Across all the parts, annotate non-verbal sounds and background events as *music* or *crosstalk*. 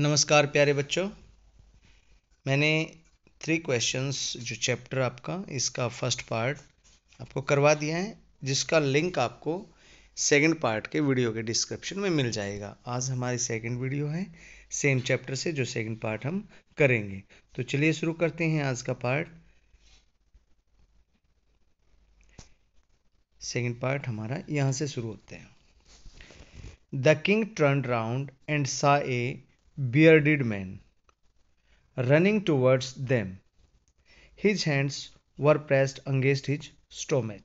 नमस्कार प्यारे बच्चों मैंने थ्री क्वेश्चंस जो चैप्टर आपका इसका फर्स्ट पार्ट आपको करवा दिया है जिसका लिंक आपको सेकंड पार्ट के वीडियो के डिस्क्रिप्शन में मिल जाएगा आज हमारी सेकंड वीडियो है सेम चैप्टर से जो सेकंड पार्ट हम करेंगे तो चलिए शुरू करते हैं आज का पार्ट सेकंड पार्ट हमारा यहाँ से शुरू होते हैं the king turn round and saw a bearded man running towards them. His hands were pressed against his stomach,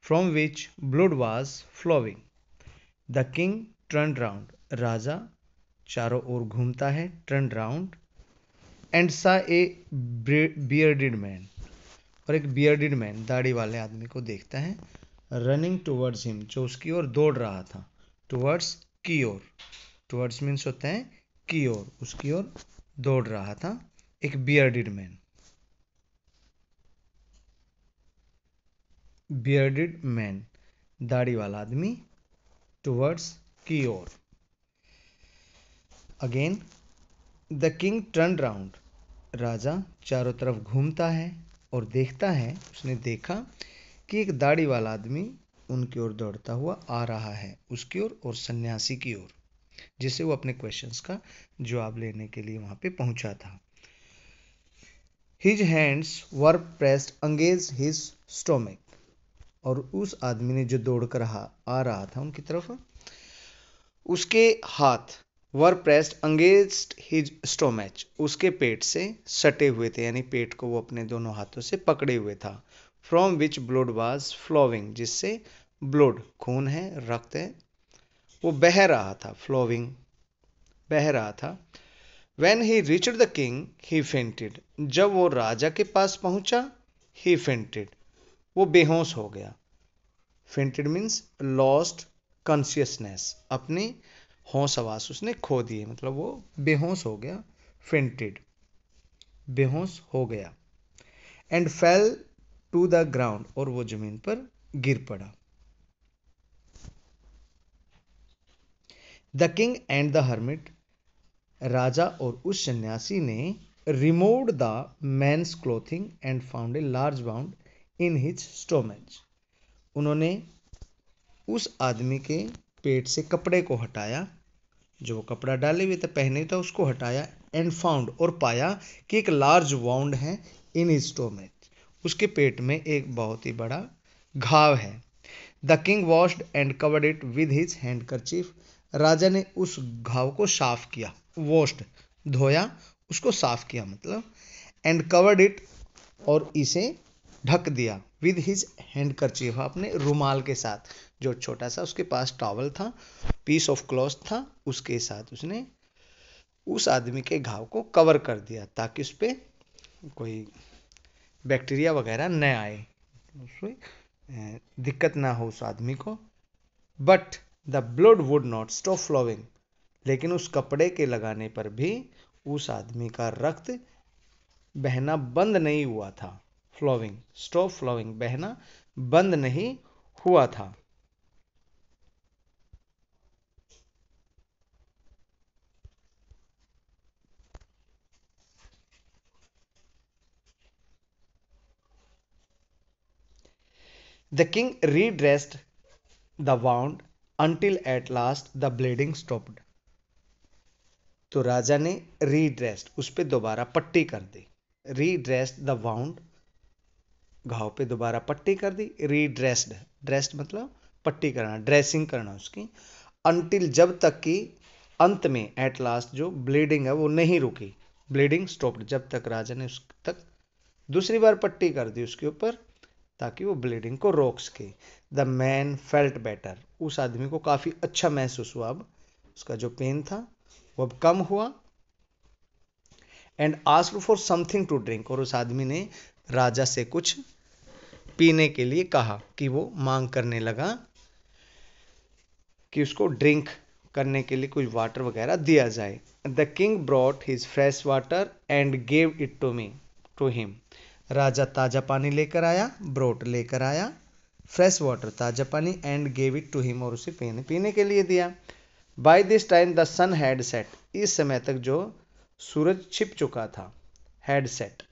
from which blood was flowing. The king turned round. raja charo aur ghumta hai turned round and saw a bearded man और एक bearded man दाढ़ी वाले आदमी को देखता है running towards him जो उसकी ओर दौड़ रहा था टूवर्ड्स की ओर टुवर्ड्स मीन्स होते हैं की ओर उसकी ओर दौड़ रहा था एक बियर्डेड मैन बियर्डेड मैन दाढ़ी वाला आदमी टुवर्ड्स की ओर again the king turn round राजा चारों तरफ घूमता है और देखता है उसने देखा कि एक दाढ़ी वाला आदमी उनकी ओर दौड़ता हुआ आ रहा है उसकी ओर और सन्यासी की ओर जिससे वो अपने क्वेश्चंस का जवाब लेने के लिए वहां पे पहुंचा था हिज हैंड्स वर प्रेस्ड अंगेज हिज स्टोमिक और उस आदमी ने जो दौड़ कर आ रहा था उनकी तरफ उसके हाथ वर प्रेस्ड अंगेज हिज स्टोमैच उसके पेट से सटे हुए थे यानी पेट को वो अपने दोनों हाथों से पकड़े हुए था from which blood was flowing जिससे ब्लड खून है रक्त है वो बह रहा था फ्लोविंग बह रहा था when he reached the king he fainted जब वो राजा के पास पहुंचा ही फेंटेड वो बेहोश हो गया फेंटेड मीन्स लॉस्ट कॉन्सियसनेस अपने होश आवास उसने खो दिए मतलब वो बेहोश हो गया फेंटेड बेहोश हो गया and fell to the ground और वो जमीन पर गिर पड़ा the king and the hermit राजा और उस सन्यासी ने removed the man's clothing and found a large wound in his stomach उन्होंने उस आदमी के पेट से कपड़े को हटाया जो कपड़ा डाले हुए थे पहने था उसको हटाया एंड फाउंड और पाया कि एक लार्ज वाउंड है इन हिज स्टोमेज उसके पेट में एक बहुत ही बड़ा घाव है the king washed and covered it with his hand करचीफ राजा ने उस घाव को साफ किया वॉश्ड धोया उसको साफ किया मतलब एंड कवर्ड इट और इसे ढक दिया विद हिज हैंड करचीफ अपने रुमाल के साथ जो छोटा सा उसके पास टॉवल था पीस ऑफ क्लॉथ था उसके साथ उसने उस आदमी के घाव को कवर कर दिया ताकि उस पर कोई बैक्टीरिया वगैरह न आए उसमें दिक्कत ना हो उस आदमी को but the blood would not stop flowing लेकिन उस कपड़े के लगाने पर भी उस आदमी का रक्त बहना बंद नहीं हुआ था फ्लोविंग स्टॉप फ्लोविंग बहना बंद नहीं हुआ था The king redressed the wound until at last the bleeding stopped. तो राजा ने रीड्रेस्ड उस पर दोबारा पट्टी कर दी रीड्रेस्ड द वाउंड घाव पे दोबारा पट्टी कर दी रीड्रेस्ड ड्रेस्ड मतलब पट्टी करना ड्रेसिंग करना उसकी अंटिल जब तक कि अंत में एट लास्ट जो ब्लीडिंग है वो नहीं रुकी ब्लीडिंग स्टॉप्ड जब तक राजा ने उस तक दूसरी बार पट्टी कर दी उसके ऊपर ताकि वो ब्लीडिंग को रोक सके द मैन फेल्ट बेटर उस आदमी को काफ़ी अच्छा महसूस हुआ अब उसका जो पेन था वो अब कम हुआ and ask for something to drink और उस आदमी ने राजा से कुछ पीने के लिए कहा कि वो मांग करने लगा कि उसको ड्रिंक करने के लिए कुछ वाटर वगैरह दिया जाए the king brought his fresh water and gave it to me to him राजा ताजा पानी लेकर आया ब्रोट लेकर आया फ्रेश वाटर था पानी and gave it to him और उसे पीने पीने के लिए दिया by this time the sun had set इस समय तक जो सूरज छिप चुका था हैड सेट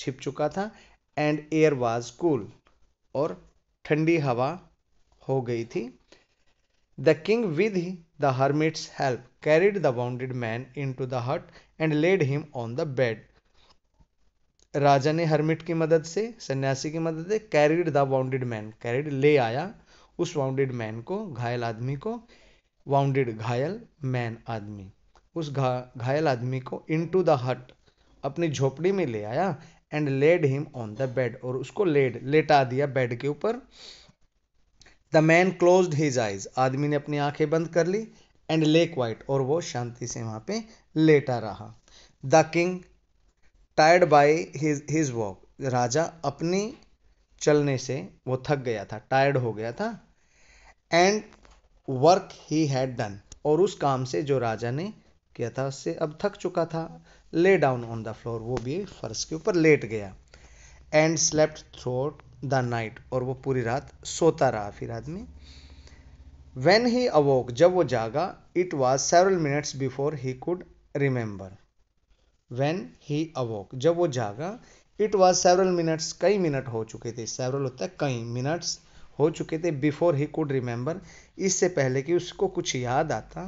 छिप चुका था एंड एयर वाज कूल और ठंडी हवा हो गई थी the king with the hermit's help carried the wounded man into the hut and laid him on the bed राजा ने हर्मिट की मदद से सन्यासी की मदद से carried the wounded man carried ले आया उस वाउंडेड मैन को घायल आदमी को वाउंडेड घायल मैन आदमी उस घा घायल आदमी को टू द हट अपनी झोपड़ी में ले आया and laid him on the bed और उसको लेड लेटा दिया बेड के ऊपर the man close his eyes आदमी ने अपनी आंखें बंद कर ली एंड लेक वाइट और वो शांति से वहां पे लेटा रहा the king tired by his his walk राजा अपने चलने से वो थक गया था टायर्ड हो गया था and work he had done और उस काम से जो राजा ने किया था उससे अब थक चुका था lay down on the floor वो भी फर्श के ऊपर लेट गया and slept throughout the night और वो पूरी रात सोता रहा फिर आदमी वेन ही अवोक जब वो जागा it was several minutes before he could remember when he awoke जब वो जागा इट वॉज सेवरल मिनट्स कई मिनट हो चुके थे सेवरल होता है कई मिनट्स हो चुके थे बिफोर ही कुड रिमेंबर इससे पहले कि उसको कुछ याद आता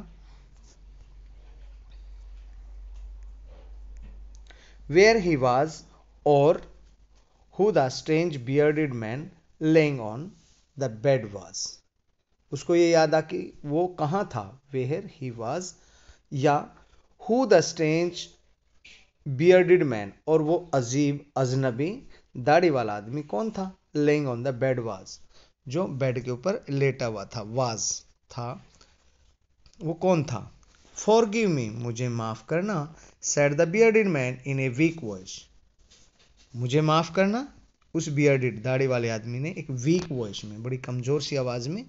वेयर ही वॉज और who the strange bearded man lying on the bed was उसको ये याद आ कि वो कहाँ था वेयर ही वॉज या who the strange bearded man और वो अजीब अजनबी दाढ़ी वाला आदमी कौन था lying on the bed was जो बेड के ऊपर लेटा हुआ था वाज था वो कौन था फॉर गिव मी मुझे माफ करना said the bearded man in a weak voice मुझे माफ करना उस बियर्डेड दाढ़ी वाले आदमी ने एक वीक वॉइस में बड़ी कमज़ोर सी आवाज़ में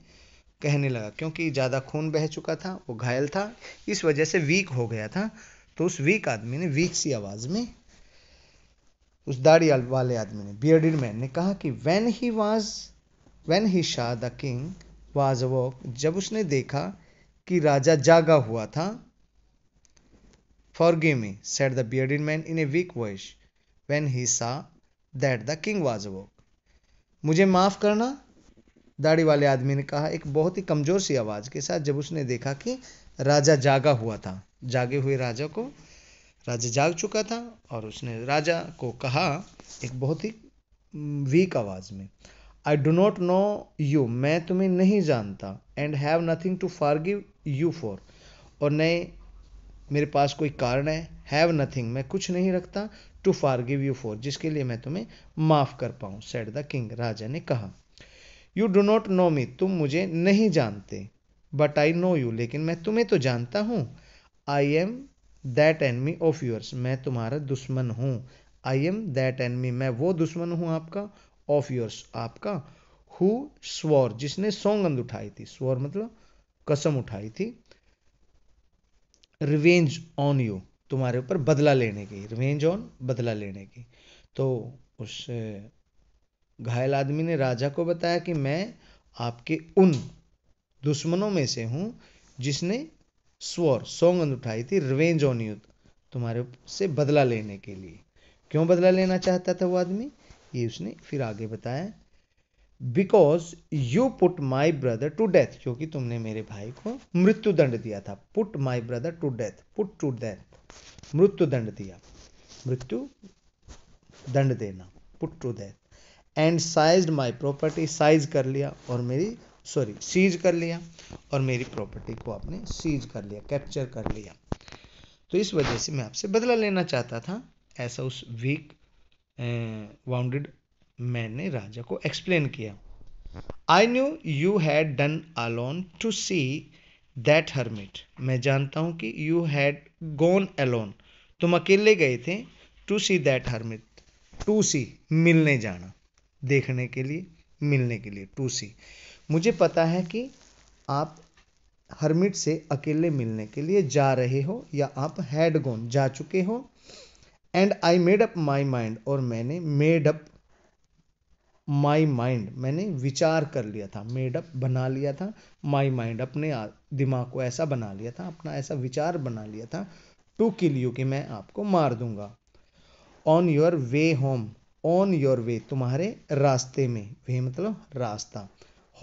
कहने लगा क्योंकि ज़्यादा खून बह चुका था वो घायल था इस वजह से वीक हो गया था तो उस वीक आदमी ने वीक सी आवाज में उस दाढ़ी वाले आदमी ने बियर्डेड मैन ने कहा कि when he was when he saw the king was awake जब उसने देखा कि राजा जागा हुआ था for me said the bearded man in a weak voice when he saw that the king was awake मुझे माफ करना दाढ़ी वाले आदमी ने कहा एक बहुत ही कमजोर सी आवाज के साथ जब उसने देखा कि राजा जागा हुआ था जागे हुए राजा को राजा जाग चुका था और उसने राजा को कहा एक बहुत ही वीक आवाज़ में I do not know you मैं तुम्हें नहीं जानता and have nothing to forgive you for और नए मेरे पास कोई कारण है हैव नथिंग मैं कुछ नहीं रखता टू फारगिव यू फॉर जिसके लिए मैं तुम्हें माफ़ कर पाऊँ सेड द किंग राजा ने कहा you do not know me तुम मुझे नहीं जानते बट आई नो यू लेकिन मैं तुम्हें तो जानता हूँ I am that enemy of yours मैं तुम्हारा दुश्मन हूँ आई एम दैट एनमी मैं वो दुश्मन हूँ आपका ऑफ योर्स आपका हु स्वर जिसने सौगंध उठाई थी स्वर मतलब कसम उठाई थी रिवेंज ऑन यू तुम्हारे ऊपर बदला लेने की रिवेंज ऑन बदला लेने की तो उस घायल आदमी ने राजा को बताया कि मैं आपके उन दुश्मनों में से हूँ जिसने स्वर सौगंध उठाई थी रिवेंज ऑन यू तुम्हारे से बदला लेने के लिए क्यों बदला लेना चाहता था वो आदमी ये उसने फिर आगे बताया because you put my brother to death क्योंकि तुमने मेरे भाई को मृत्यु दंड दिया था put my brother to death put to death मृत्यु दंड दिया मृत्यु दंड देना put to death and seize my property seize कर लिया और मेरी सॉरी सीज कर लिया और मेरी प्रॉपर्टी को आपने सीज कर लिया कैप्चर कर लिया तो इस वजह से मैं आपसे बदला लेना चाहता था ऐसा उस वीक वाउंडेड मैन ने राजा को एक्सप्लेन किया I knew you had gone alone to see that hermit मैं जानता हूँ कि यू हैड गोन अलोन तुम अकेले गए थे to see that hermit to see मिलने जाना देखने के लिए मिलने के लिए टू सी मुझे पता है कि आप हरमिट से अकेले मिलने के लिए जा रहे हो या आप हैड गोन जा चुके हो and I made up my mind और मैंने मेड अप माई माइंड मैंने विचार कर लिया था मेड अप बना लिया था माई माइंड अपने दिमाग को ऐसा बना लिया था अपना ऐसा विचार बना लिया था टू किल यू कि मैं आपको मार दूंगा on your way home on your way तुम्हारे रास्ते में वे मतलब रास्ता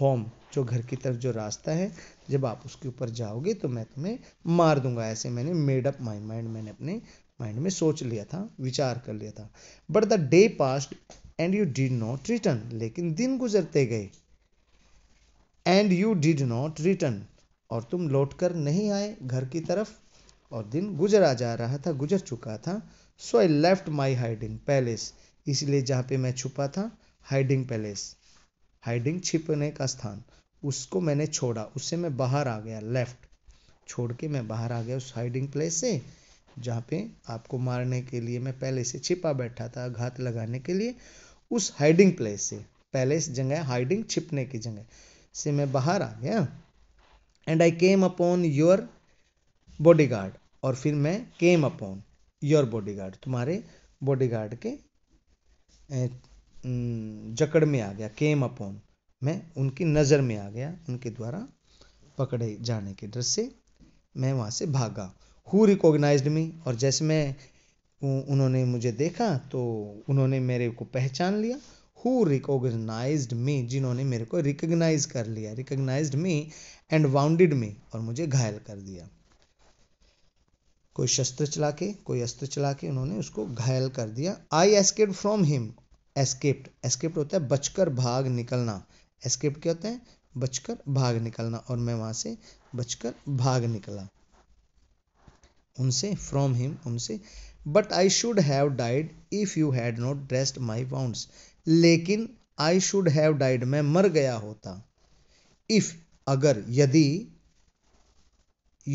होम जो घर की तरफ जो रास्ता है जब आप उसके ऊपर जाओगे तो मैं तुम्हें मार दूंगा ऐसे मैंने मेड अप माई माइंड मैंने अपने माइंड में सोच लिया था विचार कर लिया था but the day passed and you did not return लेकिन दिन गुजरते गए and you did not return और तुम लौट कर नहीं आए घर की तरफ और दिन गुजरा जा रहा था गुजर चुका था so I left my hiding palace इसलिए जहाँ पे मैं छुपा था हाइडिंग पैलेस हाइडिंग छिपने का स्थान उसको मैंने छोड़ा उससे मैं बाहर आ गया लेफ्ट छोड़ के मैं बाहर आ गया उस हाइडिंग प्लेस से जहाँ पे आपको मारने के लिए मैं पहले से छिपा बैठा था घात लगाने के लिए उस हाइडिंग प्लेस से पहले इस जगह हाइडिंग छिपने की जगह से मैं बाहर आ गया and I came upon your bodyguard और फिर मैं केम अपॉन योर बॉडीगार्ड तुम्हारे बॉडीगार्ड के जकड़ में आ गया केम अपॉन मैं उनकी नज़र में आ गया उनके द्वारा पकड़े जाने के डर से मैं वहाँ से भागा हु रिकॉग्नाइज मी और जैसे मैं उन्होंने मुझे देखा तो उन्होंने मेरे को पहचान लिया हु रिकॉग्नाइज्ड मी जिन्होंने मेरे को रिकग्नाइज कर लिया recognise me and wounded me और मुझे घायल कर दिया कोई शस्त्र चला के कोई अस्त्र चला के उन्होंने उसको घायल कर दिया I escape from him escaped escaped होता है बचकर भाग निकलना एस्केप्ड क्या होता है बचकर भाग निकलना और मैं वहां से बचकर भाग निकला उनसे फ्रॉम हिम उनसे but I should have died if you had not dressed my wounds लेकिन आई शुड हैव डाइड मैं मर गया होता इफ़ अगर यदि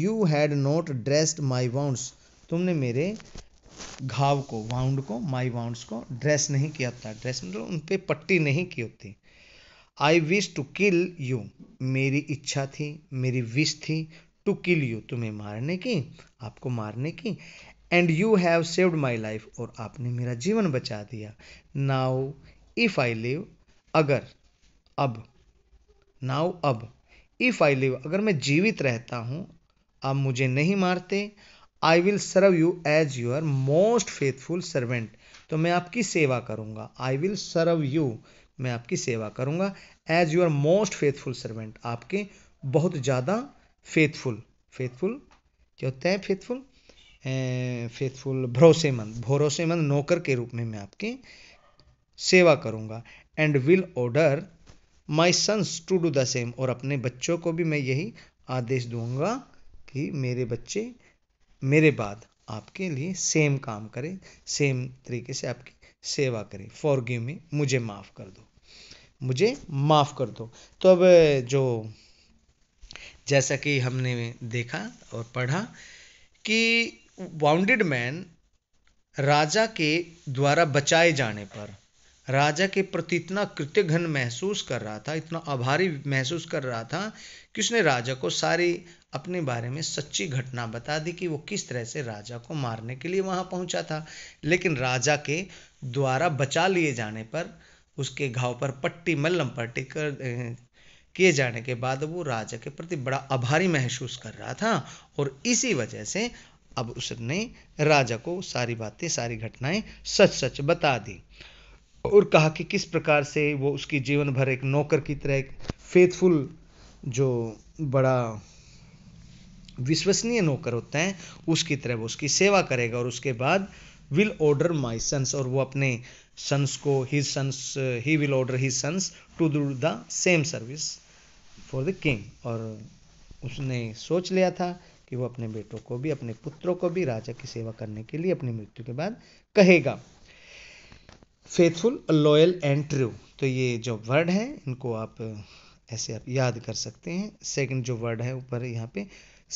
you had not dressed my wounds तुमने मेरे घाव को वाउंड को माई वाउंड्स को ड्रेस नहीं किया था ड्रेस मतलब उन पर पट्टी नहीं की होती I wish to kill you मेरी इच्छा थी मेरी विश थी टू किल यू तुम्हें मारने की आपको मारने की and you have saved my life और आपने मेरा जीवन बचा दिया नाउ इफ आई लिव अगर अब नाउ अब इफ आई लिव अगर मैं जीवित रहता हूँ आप मुझे नहीं मारते I will serve you as your most faithful servant तो मैं आपकी सेवा करूँगा आई विल सर्व यू मैं आपकी सेवा करूँगा as your most faithful servant आपके बहुत ज़्यादा फेथफुल फेथफुल क्या होता है फेथफुल फेथफुल भरोसेमंद भरोसेमंद नौकर के रूप में मैं आपकी सेवा करूँगा and will order my sons to do the same और अपने बच्चों को भी मैं यही आदेश दूंगा कि मेरे बच्चे मेरे बाद आपके लिए सेम काम करें सेम तरीके से आपकी सेवा करें फॉर गिव मी मुझे माफ़ कर दो मुझे माफ़ कर दो तो अब जो जैसा कि हमने देखा और पढ़ा कि वाउंडेड मैन राजा के द्वारा बचाए जाने पर राजा के प्रति इतना कृतघ्न महसूस कर रहा था इतना आभारी महसूस कर रहा था कि उसने राजा को सारी अपने बारे में सच्ची घटना बता दी कि वो किस तरह से राजा को मारने के लिए वहाँ पहुँचा था लेकिन राजा के द्वारा बचा लिए जाने पर उसके घाव पर पट्टी मल्लम पट्टी कर किए जाने के बाद वो राजा के प्रति बड़ा आभारी महसूस कर रहा था और इसी वजह से अब उसने राजा को सारी बातें सारी घटनाएं सच सच बता दी और कहा कि किस प्रकार से वो उसकी जीवन भर एक नौकर की तरह एक फेथफुल जो बड़ा विश्वसनीय नौकर होते हैं उसकी तरह वो उसकी सेवा करेगा और उसके बाद विल ऑर्डर माई सन्स और वो अपने सन्स को his sons he will order his sons to do the same service for the king और उसने सोच लिया था कि वो अपने बेटों को भी अपने पुत्रों को भी राजा की सेवा करने के लिए अपनी मृत्यु के बाद कहेगा फेथफुल लॉयल एंड ट्रू तो ये जो वर्ड हैं इनको आप ऐसे आप याद कर सकते हैं सेकंड जो वर्ड है ऊपर यहाँ पे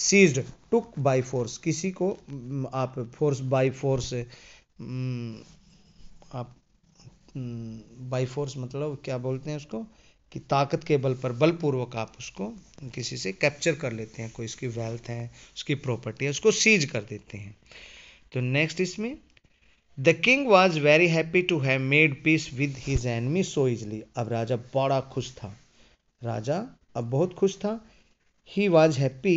सीज्ड टुक बाय फोर्स किसी को आप फोर्स बाय फोर्स आप बाय फोर्स मतलब क्या बोलते हैं उसको कि ताकत के बल पर बलपूर्वक आप उसको किसी से कैप्चर कर लेते हैं कोई उसकी वेल्थ है उसकी प्रॉपर्टी है उसको सीज कर देते हैं तो नेक्स्ट इसमें the king was very happy to have made peace with his enemy so easily अब राजा बड़ा खुश था राजा अब बहुत खुश था he was happy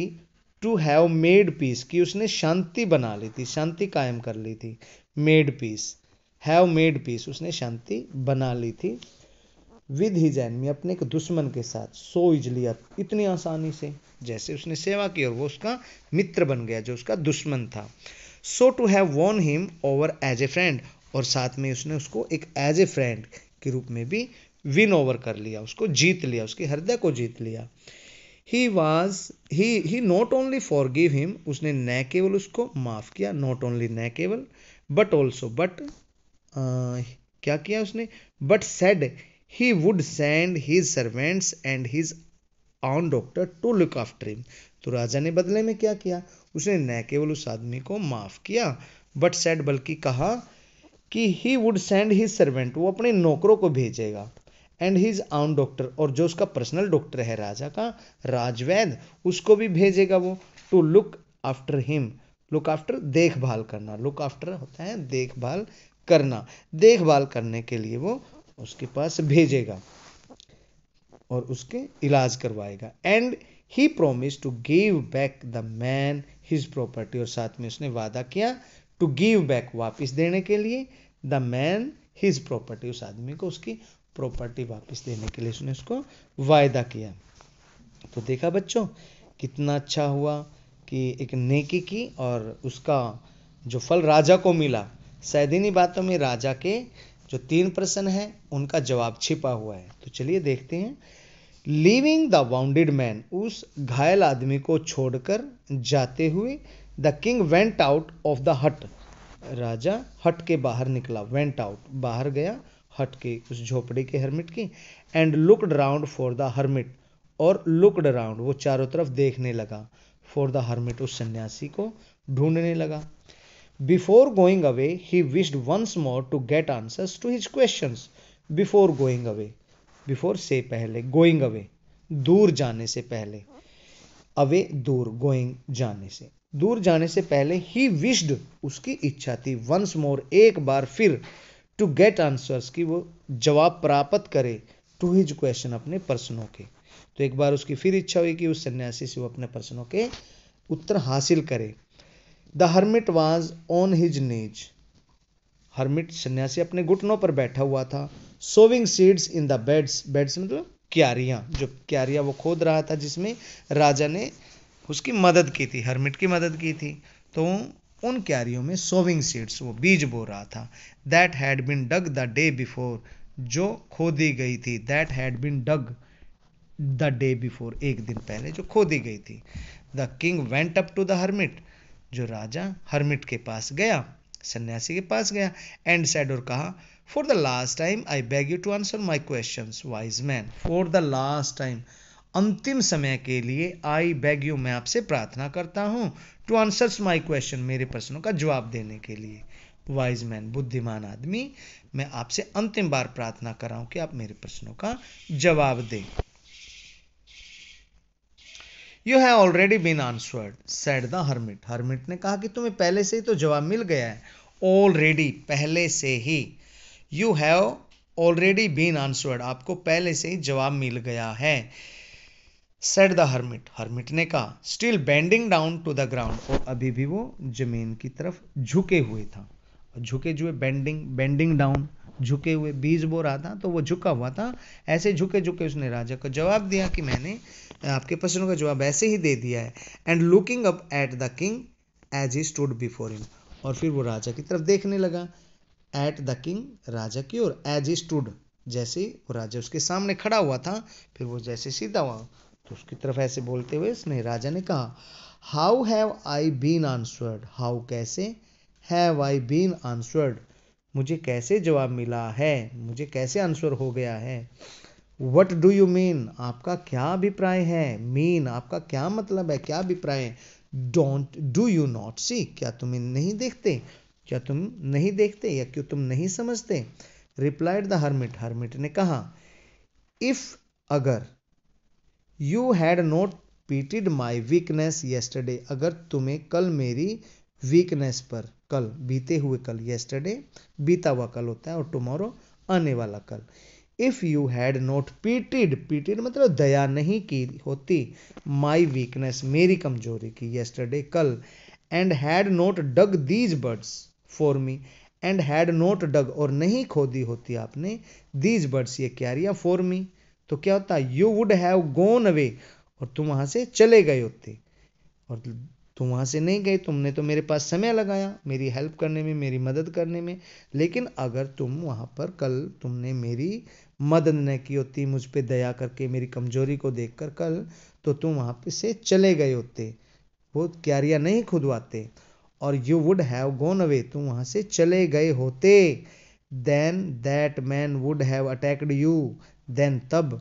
to have made peace कि उसने शांति बना ली थी शांति कायम कर ली थी made peace have made peace उसने शांति बना ली थी विद हिज एनमी अपने एक दुश्मन के साथ सो इजली अब इतनी आसानी से जैसे उसने सेवा की और वो उसका मित्र बन गया जो उसका दुश्मन था so to have won him over as a friend और साथ में उसने उसको एक एज ए फ्रेंड के रूप में भी विन ओवर कर लिया उसको जीत लिया उसके हृदय को जीत लिया he was he he not only forgive him उसने न केवल उसको माफ़ किया नॉट ओनली न केवल बट ऑल्सो बट क्या किया उसने but said he would send his servants and his own doctor to look after him तो राजा ने बदले में क्या किया उसने न केवल उस आदमी को माफ किया बट सेड बल्कि कहा कि he would send his servant वो अपने नौकरों को भेजेगा एंड हिज आउन डॉक्टर और जो उसका पर्सनल डॉक्टर है राजा का राजवैद उसको भी भेजेगा वो to look after him look after देखभाल करना लुक आफ्टर होता है देखभाल करना देखभाल करने के लिए वो उसके पास भेजेगा और उसके इलाज करवाएगा and he promise to give back the man his property और साथ में उसने वादा किया टू गिव बैक वापिस देने के लिए द मैन हिज प्रॉपर्टी उस आदमी को उसकी प्रॉपर्टी वापस देने के लिए उसने उसको वायदा किया तो देखा बच्चों कितना अच्छा हुआ कि एक नेकी की और उसका जो फल राजा को मिला सैदीनी बातों में राजा के जो तीन प्रश्न हैं उनका जवाब छिपा हुआ है तो चलिए देखते हैं लिविंग द वाउंडेड मैन उस घायल आदमी को छोड़कर जाते हुए the king went out of the hut राजा हट के बाहर निकला वेंट आउट बाहर गया हट के उस झोपड़ी के हर्मिट की and looked round for the hermit और लुकड राउंड वो चारों तरफ देखने लगा फॉर द हर्मिट उस सन्यासी को ढूंढने लगा before going away he wished once more to get answers to his question before going away before से पहले गोइंग अवे दूर जाने से पहले अवे दूर गोइंग जाने से दूर जाने से पहले ही विश्ड उसकी इच्छा थी वंस मोर एक बार फिर टू गेट आंसर्स की वो जवाब प्राप्त करे टू हिज क्वेश्चन अपने प्रश्नों के तो एक बार उसकी फिर इच्छा हुई कि उस सन्यासी से वो अपने प्रश्नों के उत्तर हासिल करे the hermit was on his knees hermit सन्यासी अपने घुटनों पर बैठा हुआ था sowing seeds in the beds beds मतलब क्यारिया जो क्यारिया वो खोद रहा था जिसमें राजा ने उसकी मदद की थी हरमिट की मदद की थी तो उन क्यारियों में सोविंग सीड्स वो बीज बो रहा था that had been dug the day before जो खोदी गई थी that had been dug the day before एक दिन पहले जो खोदी गई थी the king went up to the hermit जो राजा हरमिट के पास गया सन्यासी के पास गया एंड सैड और कहा For the last time, I beg you to answer my questions, wise man. For the last time, अंतिम समय के लिए आई बैग यू मैं आपसे प्रार्थना करता हूँ टू आंसर्स माई क्वेश्चन मेरे प्रश्नों का जवाब देने के लिए वाइज मैन बुद्धिमान आदमी मैं आपसे अंतिम बार प्रार्थना कर रहा हूं कि आप मेरे प्रश्नों का जवाब दें you have already been answered said the hermit hermit ने कहा कि तुम्हें पहले से ही तो जवाब मिल गया है ऑलरेडी पहले से ही you have already been answered आपको पहले से ही जवाब मिल गया है सेट द हर्मिट हर्मिट ने कहा still bending down to the ground और अभी भी वो जमीन की तरफ झुके हुए था झुके हुए बेंडिंग बेंडिंग डाउन झुके हुए बीज बो रहा था तो वो झुका हुआ था ऐसे झुके झुके उसने राजा को जवाब दिया कि मैंने आपके प्रश्नों का जवाब ऐसे ही दे दिया है and looking up at the king as he stood before him और फिर वो राजा की तरफ देखने लगा एट द किंग राजा की ओर एज ई स्टूड जैसे वो राजा उसके सामने खड़ा हुआ था फिर वो जैसे सीधा हुआ तो उसकी तरफ ऐसे बोलते हुए उसने राजा ने कहा how have I been answered how कैसे हैव आई बीन आंसर्ड मुझे कैसे जवाब मिला है मुझे कैसे आंसर हो गया है वट डू यू मीन आपका क्या अभिप्राय है मीन आपका क्या मतलब है क्या अभिप्राय है don't do you not see क्या तुम्हें नहीं देखते क्या तुम नहीं देखते या क्यों तुम नहीं समझते रिप्लाइड द हर्मिट हर्मिट ने कहा इफ अगर you had not pitied my weakness yesterday अगर तुम्हें कल मेरी वीकनेस पर कल बीते हुए कल येस्टरडे बीता हुआ कल होता है और टुमारो आने वाला कल if you had not pitied pitied मतलब दया नहीं की होती माई वीकनेस मेरी कमजोरी की येस्टरडे कल and had not dug these beds for me and had not dug और नहीं खोदी होती आपने दीज बर्ड्स ये क्यारियाँ फॉर मी तो क्या होता you would have gone away और तुम वहाँ से चले गए होते और तुम वहाँ से नहीं गए तुमने तो मेरे पास समय लगाया मेरी हेल्प करने में मेरी मदद करने में लेकिन अगर तुम वहाँ पर कल तुमने मेरी मदद न की होती मुझ पर दया करके मेरी कमजोरी को देख कर कल तो तुम वहाँ पे से चले गए होते वो क्यारियाँ नहीं खुदवाते और you would have gone away तुम वहां से चले गए होते then that man would have attacked you then तब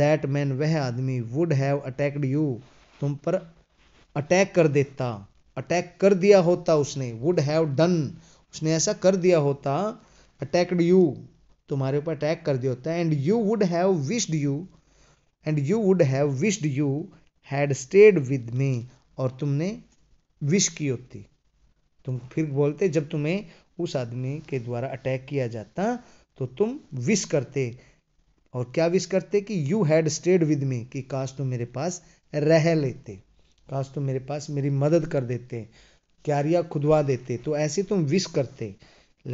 दैट मैन वह आदमी वुड हैव अटैक्ड यू तुम पर अटैक कर देता अटैक कर दिया होता उसने वुड हैव डन उसने ऐसा कर दिया होता अटैक्ड यू तुम्हारे ऊपर अटैक कर दिया होता and you would have wished you and you would have wished you had stayed with me और तुमने विश की होती तुम फिर बोलते जब तुम्हें उस आदमी के द्वारा अटैक किया जाता तो तुम विश करते और क्या विश करते कि you had stayed with me कि काश तुम मेरे पास रह लेते काश तुम मेरे पास मेरी मदद कर देते क्यारिया खुदवा देते तो ऐसे तुम विश करते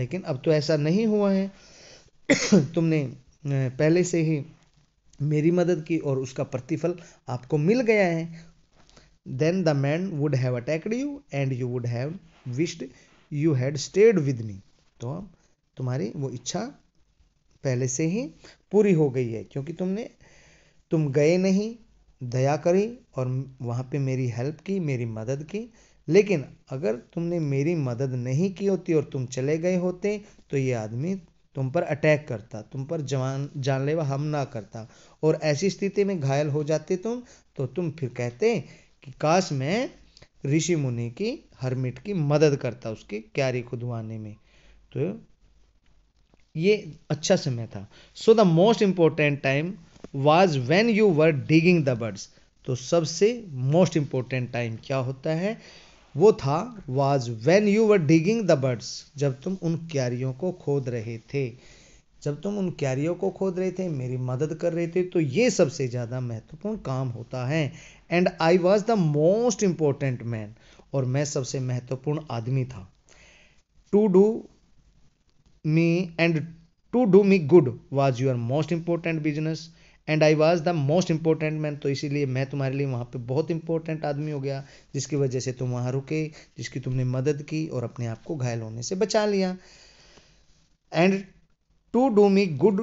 लेकिन अब तो ऐसा नहीं हुआ है *coughs* तुमने पहले से ही मेरी मदद की और उसका प्रतिफल आपको मिल गया है then the man would have attacked you and you would have wished you had stayed with me तो तुम्हारी वो इच्छा पहले से ही पूरी हो गई है क्योंकि तुमने तुम गए नहीं दया करी और वहाँ पे मेरी हेल्प की मेरी मदद की लेकिन अगर तुमने मेरी मदद नहीं की होती और तुम चले गए होते तो ये आदमी तुम पर अटैक करता तुम पर जवान जानलेवा हम ना करता और ऐसी स्थिति में घायल हो जाते तुम तो तुम फिर कहते कि काश मैं ऋषि मुनि की हरमिट की मदद करता उसकी क्यारी खुदवाने में तो ये अच्छा समय था so the most important time was when you were digging the beds तो सबसे मोस्ट इंपॉर्टेंट टाइम क्या होता है वो था was when you were digging the beds जब तुम उन क्यारियों को खोद रहे थे जब तुम उन क्यारियों को खोद रहे थे मेरी मदद कर रहे थे तो ये सबसे ज़्यादा महत्वपूर्ण काम होता है and I was the most important man और मैं सबसे महत्वपूर्ण आदमी था to do me and to do me good was your most important business and I was the most important man तो इसीलिए मैं तुम्हारे लिए वहाँ पे बहुत इंपॉर्टेंट आदमी हो गया जिसकी वजह से तुम वहाँ रुके जिसकी तुमने मदद की और अपने आप को घायल होने से बचा लिया and to do me good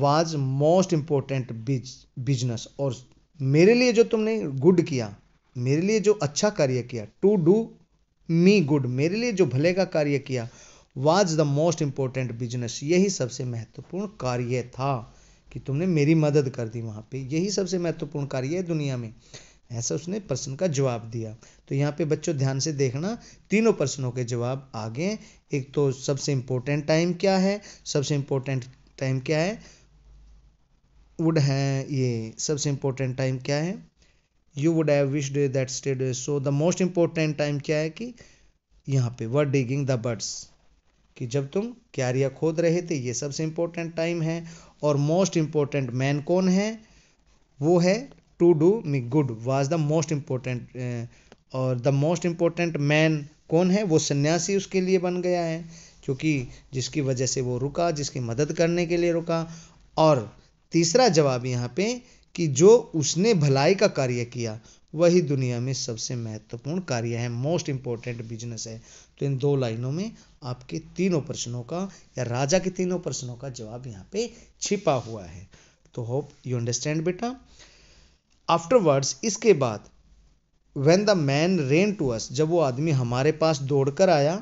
was most important business और मेरे लिए जो तुमने गुड किया मेरे लिए जो अच्छा कार्य किया टू डू मी गुड मेरे लिए जो भले का कार्य किया was the most important business यही सबसे महत्वपूर्ण कार्य था कि तुमने मेरी मदद कर दी वहां पे यही सबसे महत्वपूर्ण कार्य है दुनिया में ऐसा उसने प्रश्न का जवाब दिया तो यहाँ पे बच्चों ध्यान से देखना तीनों प्रश्नों के जवाब आ गए एक तो सबसे इम्पोर्टेंट टाइम क्या है सबसे इम्पोर्टेंट टाइम क्या है वुड है ये सबसे इम्पोर्टेंट टाइम क्या है you would have wished that stayed so the most important time क्या है कि यहाँ पे वर डिगिंग द बर्ड्स कि जब तुम क्यारिया खोद रहे थे ये सबसे इम्पोर्टेंट टाइम है और मोस्ट इम्पोर्टेंट मैन कौन है वो है to do me good was the most important uh, और the most important man कौन है वो सन्यासी उसके लिए बन गया है क्योंकि जिसकी वजह से वो रुका जिसकी मदद करने के लिए रुका और तीसरा जवाब यहाँ पे कि जो उसने भलाई का कार्य किया वही दुनिया में सबसे महत्वपूर्ण कार्य है मोस्ट इम्पोर्टेंट बिजनेस है तो इन दो लाइनों में आपके तीनों प्रश्नों का या राजा के तीनों प्रश्नों का जवाब यहाँ पे छिपा हुआ है तो होप यू अंडरस्टैंड बेटा आफ्टरवर्ड्स इसके बाद when the man ran to us जब वो आदमी हमारे पास दौड़कर आया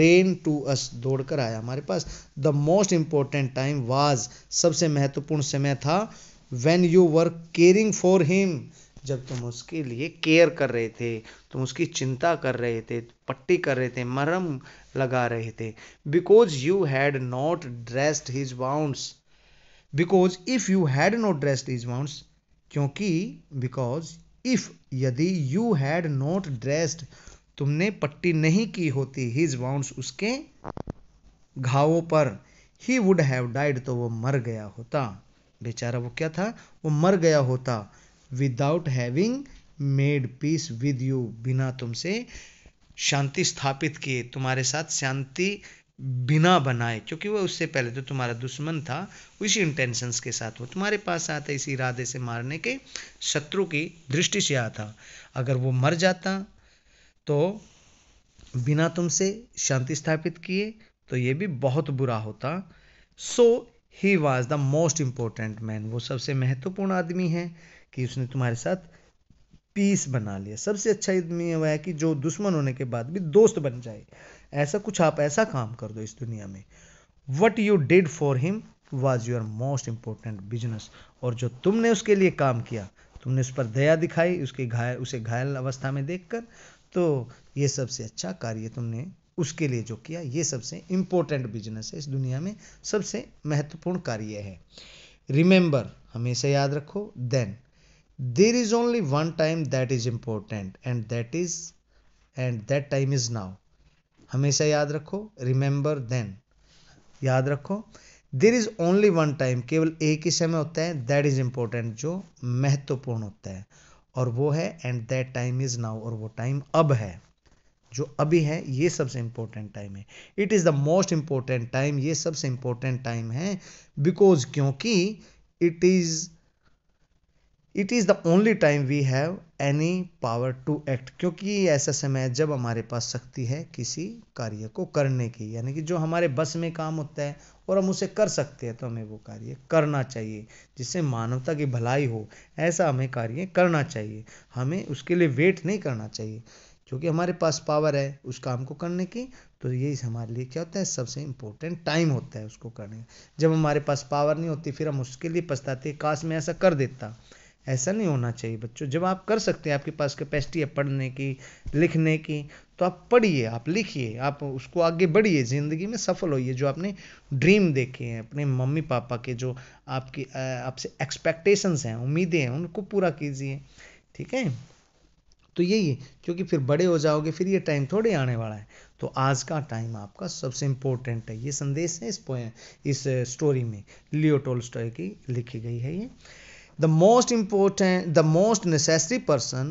रेन टू अस दौड़कर आया हमारे पास the most important time was सबसे महत्वपूर्ण समय था when you were caring for him जब तुम उसके लिए केयर कर रहे थे तुम उसकी चिंता कर रहे थे पट्टी कर रहे थे मरम लगा रहे थे because you had not dressed his wounds because if you had not dressed his wounds क्योंकि बिकॉज इफ़ यदि यू हैड नॉट ड्रेस्ड तुमने पट्टी नहीं की होती हिज वाउंड्स उसके घावों पर ही वुड हैव डाइड तो वो मर गया होता बेचारा वो क्या था वो मर गया होता without having made peace with you बिना तुमसे शांति स्थापित किए तुम्हारे साथ शांति बिना बनाए क्योंकि वह उससे पहले तो तुम्हारा दुश्मन था उसी इंटेंशंस के साथ वो तुम्हारे पास आता इसी इरादे से मारने के शत्रु की दृष्टि से आता अगर वो मर जाता तो बिना तुमसे शांति स्थापित किए तो ये भी बहुत बुरा होता so he was the most important man वो सबसे महत्वपूर्ण आदमी है कि उसने तुम्हारे साथ पीस बना लिया सबसे अच्छा आदमी वह है कि जो दुश्मन होने के बाद भी दोस्त बन जाए ऐसा कुछ आप ऐसा काम कर दो इस दुनिया में what you did for him was your most important business और जो तुमने उसके लिए काम किया तुमने उस पर दया दिखाई उसके घायल उसे घायल अवस्था में देखकर तो ये सबसे अच्छा कार्य तुमने उसके लिए जो किया ये सबसे इंपॉर्टेंट बिजनेस है इस दुनिया में सबसे महत्वपूर्ण कार्य है रिमेंबर हमेशा याद रखो then there is only one time that is important and that is and that time is now हमेशा याद रखो रिमेंबर देन याद रखो there is only one time केवल एक ही समय होता है दैट इज इम्पोर्टेंट जो महत्वपूर्ण होता है और वो है and that time is now और वो टाइम अब है जो अभी है ये सबसे इम्पोर्टेंट टाइम है it is the most important time ये सबसे इम्पोर्टेंट टाइम है बिकॉज क्योंकि it is it is the only time we have any power to act क्योंकि ऐसा समय है जब हमारे पास शक्ति है किसी कार्य को करने की यानी कि जो हमारे बस में काम होता है और हम उसे कर सकते हैं तो हमें वो कार्य करना चाहिए जिससे मानवता की भलाई हो ऐसा हमें कार्य करना चाहिए हमें उसके लिए वेट नहीं करना चाहिए क्योंकि हमारे पास पावर है उस काम को करने की तो यही हमारे लिए क्या होता है सबसे इम्पोर्टेंट टाइम होता है उसको करने का जब हमारे पास पावर नहीं होती फिर हम उसके लिए पछताते काश मैं ऐसा कर देता ऐसा नहीं होना चाहिए बच्चों जब आप कर सकते हैं आपके पास कैपेसिटी है पढ़ने की लिखने की तो आप पढ़िए आप लिखिए आप उसको आगे बढ़िए ज़िंदगी में सफल होइए जो आपने ड्रीम देखे हैं अपने मम्मी पापा के जो आपकी आपसे एक्सपेक्टेशंस हैं उम्मीदें हैं उनको पूरा कीजिए ठीक है तो यही क्योंकि फिर बड़े हो जाओगे फिर ये टाइम थोड़े आने वाला है तो आज का टाइम आपका सबसे इम्पोर्टेंट है ये संदेश है इस पोए इस स्टोरी में लियो टोलस्टॉय की लिखी गई है ये the most important the most necessary person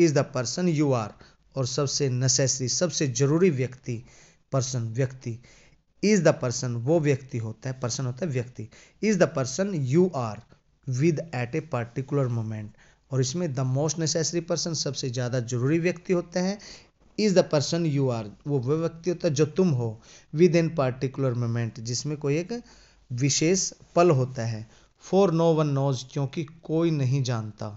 is the person you are और सबसे नेसेसरी सबसे जरूरी व्यक्ति पर्सन व्यक्ति इज द पर्सन वो व्यक्ति होता है person hota hai vyakti is the person you are with at a particular moment और इसमें द मोस्ट नेसेसरी पर्सन सबसे ज़्यादा जरूरी व्यक्ति होते हैं is the person you are वो वह व्यक्ति होता है जो तुम हो विद इन पार्टिकुलर मोमेंट जिसमें कोई एक विशेष पल होता है फॉर नो वन नोज क्योंकि कोई नहीं जानता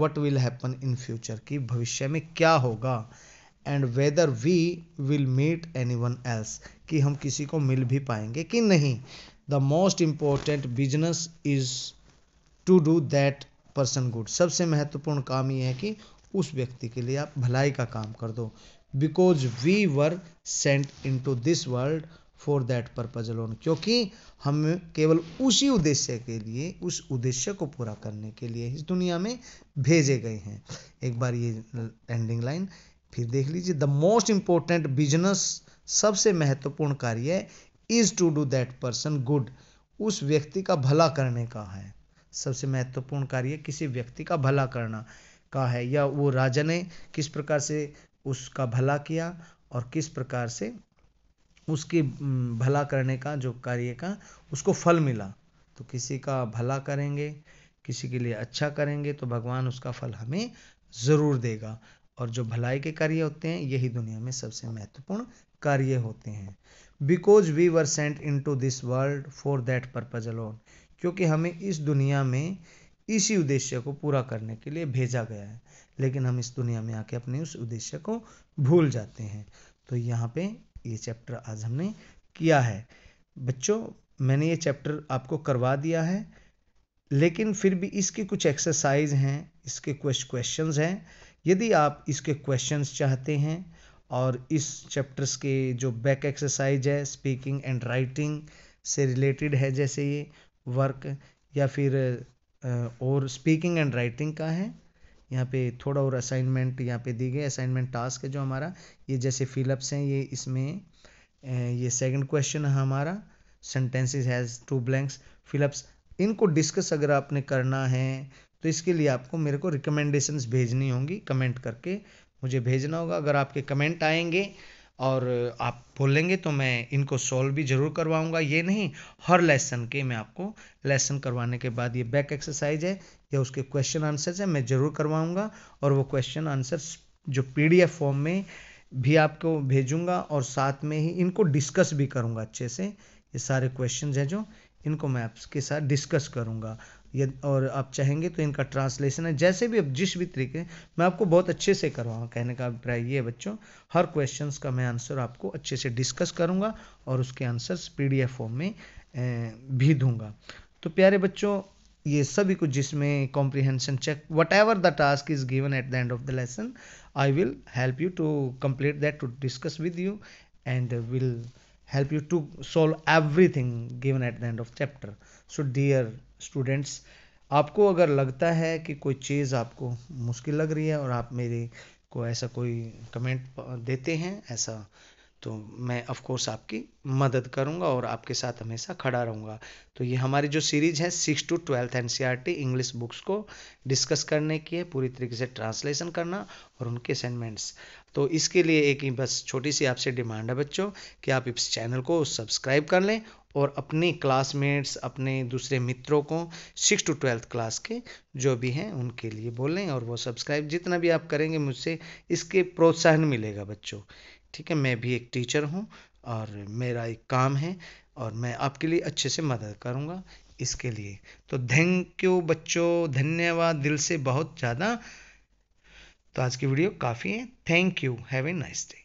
what will happen in future कि भविष्य में क्या होगा and whether we will meet anyone else कि हम किसी को मिल भी पाएंगे कि नहीं the most important business is to do that person good सबसे महत्वपूर्ण काम यह है कि उस व्यक्ति के लिए आप भलाई का काम कर दो because we were sent into this world for that purpose lone क्योंकि हम केवल उसी उद्देश्य के लिए उस उद्देश्य को पूरा करने के लिए इस दुनिया में भेजे गए हैं एक बार ये एंडिंग लाइन फिर देख लीजिए द मोस्ट इम्पोर्टेंट बिजनेस सबसे महत्वपूर्ण कार्य is to do that person good उस व्यक्ति का भला करने का है सबसे महत्वपूर्ण कार्य किसी व्यक्ति का भला करना का है या वो राजा ने किस प्रकार से उसका भला किया और किस प्रकार से उसकी भला करने का जो कार्य का उसको फल मिला तो किसी का भला करेंगे किसी के लिए अच्छा करेंगे तो भगवान उसका फल हमें ज़रूर देगा और जो भलाई के कार्य होते हैं यही दुनिया में सबसे महत्वपूर्ण कार्य होते हैं because we were sent into this world for that purpose alone क्योंकि हमें इस दुनिया में इसी उद्देश्य को पूरा करने के लिए भेजा गया है लेकिन हम इस दुनिया में आके अपने उस उद्देश्य को भूल जाते हैं तो यहाँ पे ये चैप्टर आज हमने किया है बच्चों मैंने ये चैप्टर आपको करवा दिया है लेकिन फिर भी इसकी कुछ एक्सरसाइज हैं इसके कुछ क्वेश्चंस हैं यदि आप इसके क्वेश्चंस चाहते हैं और इस चैप्टर्स के जो बैक एक्सरसाइज है स्पीकिंग एंड राइटिंग से रिलेटेड है जैसे ये वर्क या फिर और स्पीकिंग एंड राइटिंग का है यहाँ पे थोड़ा और असाइनमेंट यहाँ पे दी गई असाइनमेंट टास्क है जो हमारा ये जैसे फिलअप्स हैं ये इसमें ये सेकंड क्वेश्चन है हमारा sentences has two blanks fill ups इनको डिस्कस अगर आपने करना है तो इसके लिए आपको मेरे को रिकमेंडेशंस भेजनी होंगी कमेंट करके मुझे भेजना होगा अगर आपके कमेंट आएंगे और आप बोलेंगे तो मैं इनको सॉल्व भी ज़रूर करवाऊँगा ये नहीं हर लेसन के मैं आपको लेसन करवाने के बाद ये बैक एक्सरसाइज है या उसके क्वेश्चन आंसर्स है मैं ज़रूर करवाऊँगा और वो क्वेश्चन आंसर्स जो पी फॉर्म में भी आपको भेजूँगा और साथ में ही इनको डिस्कस भी करूँगा अच्छे से ये सारे क्वेश्चन हैं जो इनको मैं आपके साथ डिस्कस करूँगा यद और आप चाहेंगे तो इनका ट्रांसलेशन है जैसे भी अब जिस भी तरीके मैं आपको बहुत अच्छे से करवाऊँगा कहने का अभिप्राय ये बच्चों हर क्वेश्चंस का मैं आंसर आपको अच्छे से डिस्कस करूँगा और उसके आंसर्स पीडीएफ फॉर्म में भी दूंगा तो प्यारे बच्चों ये सभी कुछ जिसमें comprehension check whatever the task is given at the end of the lesson I will help you to complete that to discuss with you and will help you to solve everything given at the end of chapter so dear students आपको अगर लगता है कि कोई चीज़ आपको मुश्किल लग रही है और आप मेरे को ऐसा कोई कमेंट देते हैं ऐसा तो मैं ऑफ कोर्स आपकी मदद करूंगा और आपके साथ हमेशा खड़ा रहूंगा तो ये हमारी जो सीरीज है सिक्स टू ट्वेल्थ एन इंग्लिश बुक्स को डिस्कस करने की है पूरी तरीके से ट्रांसलेशन करना और उनके असाइनमेंट्स तो इसके लिए एक ही बस छोटी सी आपसे डिमांड है बच्चों कि आप इस चैनल को सब्सक्राइब कर लें और अपने क्लासमेट्स अपने दूसरे मित्रों को सिक्स टू ट्वेल्थ क्लास के जो भी हैं उनके लिए बोलें और वो सब्सक्राइब जितना भी आप करेंगे मुझसे इसके प्रोत्साहन मिलेगा बच्चों ठीक है मैं भी एक टीचर हूँ और मेरा एक काम है और मैं आपके लिए अच्छे से मदद करूँगा इसके लिए तो थैंक यू बच्चों धन्यवाद दिल से बहुत ज़्यादा तो आज की वीडियो काफ़ी है thank you have a nice day